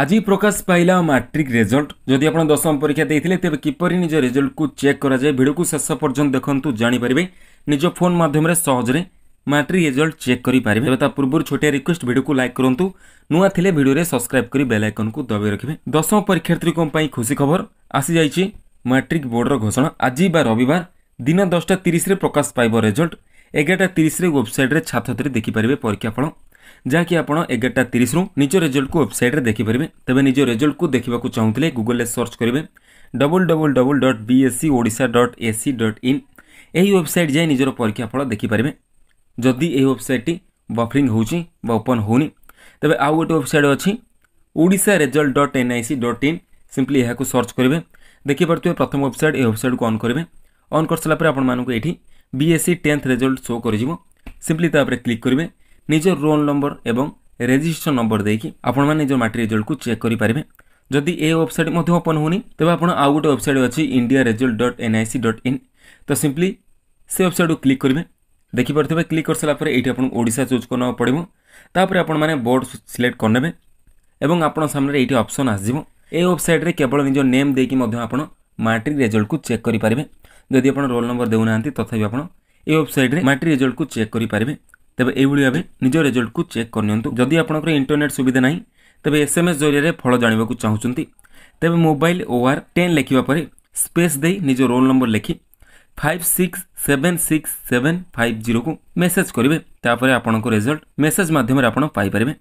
আজি প্রকাশ পাইলা matric result যদি আপনার দশম পরীক্ষা দিয়ে তেমন কিপর নিজ রেজল্টক চেক করা যায় ভিডিওকে শেষ পর্যন্ত দেখুন জাঁপারে নিজ ফোন মাধ্যমে সহজে ম্যাট্রিক রেজল্ট চেক করে তবে তা পূর্ব ছোটিয়া রিকোয়েস্ট ভিডিওকে লাইক করতু নূয়া লে ভিডিওরে সবসক্রাইব করে বেল আইকনকু দবাই রাখবে দশম পরীক্ষার্থী খুশি খবর আসি যাই ম্যাট্রিক বোর্ডর ঘোষণা আজি বা রবিবার দিন দশটা তিরিশে প্রকাশ পাইব রেজল্ট এগারোটা তিরিশে ওয়েবসাইট্রে ছাত্রছাত্রী দেখিপারে পরীক্ষাফল जहाँकि आप एगारटा तीस रू निज रेजल्ट को वेबसाइट देखिपर तेज निज रेजल्ट को देखा चाहूँगी गुगल सर्च करेंगे double double double dot B S C Odisha dot A C dot in website जाए निजर परीक्षा फल देखिपारे जदि यह वेबसाइट बफरिंग होपन हो तेज आउ गोटे वेबसाइट अच्छी Odisha result dot N I C dot in simply यहाँ सर्च करेंगे देखिपे प्रथम वेबसाइट ये वेबसाइट को अन् करेंगे अन् कर सारापर आपठी B S C tenth result show कर सिंपली क्लिक करेंगे ନିଜର ରୋଲ୍ ନମ୍ବର ଏବଂ ରେଜିଷ୍ଟ୍ରେସନ୍ ନମ୍ବର ଦେଇକି ଆପଣମାନେ ନିଜ ମାଟି ରେଜଲ୍ଟକୁ ଚେକ୍ କରିପାରିବେ ଯଦି ଏ ୱେବସାଇଟ୍ ମଧ୍ୟ ଓପନ୍ ହେଉନି ତେବେ ଆପଣ ଆଉ ଗୋଟେ ୱେବସାଇଟ୍ ଅଛି India result dot NIC dot in ତ ସିମ୍ପଲି ସେ ୱେବସାଇଟ୍କୁ କ୍ଲିକ୍ କରିବେ ଦେଖିପାରୁଥିବେ କ୍ଲିକ୍ କରିସାରିଲା ପରେ ଏଇଠି ଆପଣଙ୍କୁ ଓଡ଼ିଶା ଚୁଜ୍ କରିବାକୁ ପଡ଼ିବ ତାପରେ ଆପଣମାନେ ବୋର୍ଡ଼ ସିଲେକ୍ଟ କରିନେବେ ଏବଂ ଆପଣଙ୍କ ସାମ୍ନାରେ ଏଇଠି ଅପସନ୍ ଆସିଯିବ ଏ ୱେବସାଇଟ୍ରେ କେବଳ ନିଜ ନେମ୍ ଦେଇକି ମଧ୍ୟ ଆପଣ ମାଟ୍ରିକ ରେଜଲ୍ଟକୁ ଚେକ୍ କରିପାରିବେ ଯଦି ଆପଣ ରୋଲ୍ ନମ୍ବର ଦେଉନାହାନ୍ତି ତଥାପି ଆପଣ ଏ ୱେବସାଇଟ୍ରେ ମାଟ୍ରିକ ରେଜଲ୍ଟକୁ ଚେକ୍ କରିପାରିବେ तेब यह निज रेजल्ट को चेक करनी आपंकर इंटरनेट सुविधा ना तेज एस एम एस जरिए फल जाणी चाहूँ तेज मोबाइल ओ आर टेन लेख्वापर स्पेस दे निज रोल नंबर लिखि five six seven six seven five zero को मेसेज करेंगे आपण रेजल्ट मेसेज मध्यम आपारे